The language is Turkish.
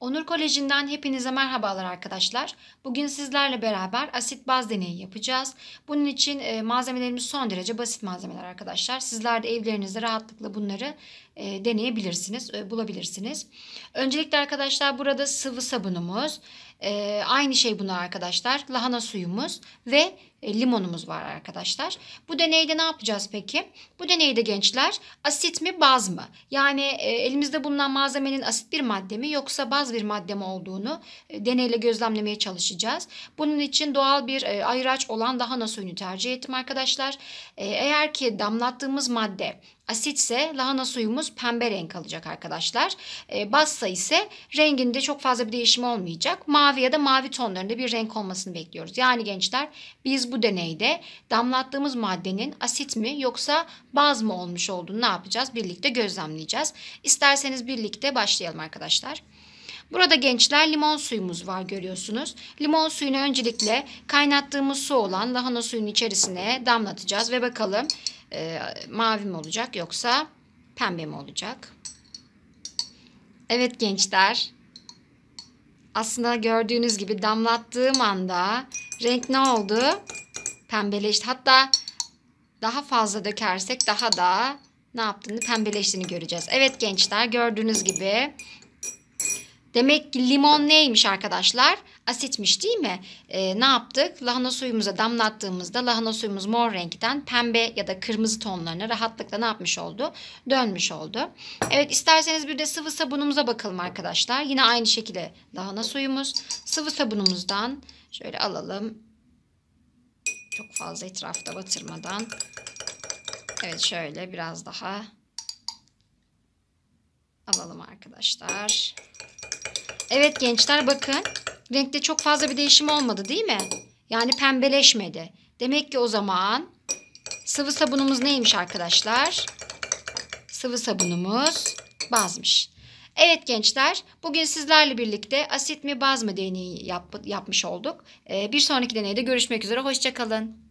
Onur Koleji'nden hepinize merhabalar arkadaşlar. Bugün sizlerle beraber asit baz deneyi yapacağız. Bunun için e, malzemelerimiz son derece basit malzemeler arkadaşlar. Sizler de evlerinizde rahatlıkla bunları e, deneyebilirsiniz, e, bulabilirsiniz. Öncelikle arkadaşlar burada sıvı sabunumuz, aynı şey bunlar arkadaşlar, lahana suyumuz ve e, limonumuz var arkadaşlar. Bu deneyde ne yapacağız peki? Bu deneyde gençler asit mi baz mı? Yani e, elimizde bulunan malzemenin asit bir madde mi yoksa baz bir madde mi olduğunu e, deneyle gözlemlemeye çalışacağız. Bunun için doğal bir e, ayıraç olan daha suyunu tercih ettim arkadaşlar. eğer ki damlattığımız madde Asitse lahana suyumuz pembe renk alacak arkadaşlar. E, bassa ise renginde çok fazla bir değişim olmayacak. Mavi ya da mavi tonlarında bir renk olmasını bekliyoruz. Yani gençler biz bu deneyde damlattığımız maddenin asit mi yoksa baz mı olmuş olduğunu ne yapacağız? Birlikte gözlemleyeceğiz. İsterseniz birlikte başlayalım arkadaşlar. Burada gençler limon suyumuz var görüyorsunuz. Limon suyunu öncelikle kaynattığımız su olan lahana suyunun içerisine damlatacağız ve bakalım e, mavi mi olacak yoksa pembe mi olacak? Evet gençler. Aslında gördüğünüz gibi damlattığım anda renk ne oldu? Pembeleşti. Hatta daha fazla dökersek daha da ne yaptığını pembeleştiğini göreceğiz. Evet gençler gördüğünüz gibi. Demek ki limon neymiş arkadaşlar? asitmiş değil mi? E, ne yaptık? Lahana suyumuza damlattığımızda lahana suyumuz mor renkten pembe ya da kırmızı tonlarına rahatlıkla ne yapmış oldu? Dönmüş oldu. Evet isterseniz bir de sıvı sabunumuza bakalım arkadaşlar. Yine aynı şekilde lahana suyumuz. Sıvı sabunumuzdan şöyle alalım. Çok fazla etrafta batırmadan. Evet şöyle biraz daha alalım arkadaşlar. Evet gençler bakın Renkte çok fazla bir değişim olmadı değil mi? Yani pembeleşmedi. Demek ki o zaman sıvı sabunumuz neymiş arkadaşlar? Sıvı sabunumuz bazmış. Evet gençler, bugün sizlerle birlikte asit mi baz mı deneyi yap, yapmış olduk. Ee, bir sonraki deneyde görüşmek üzere, hoşçakalın.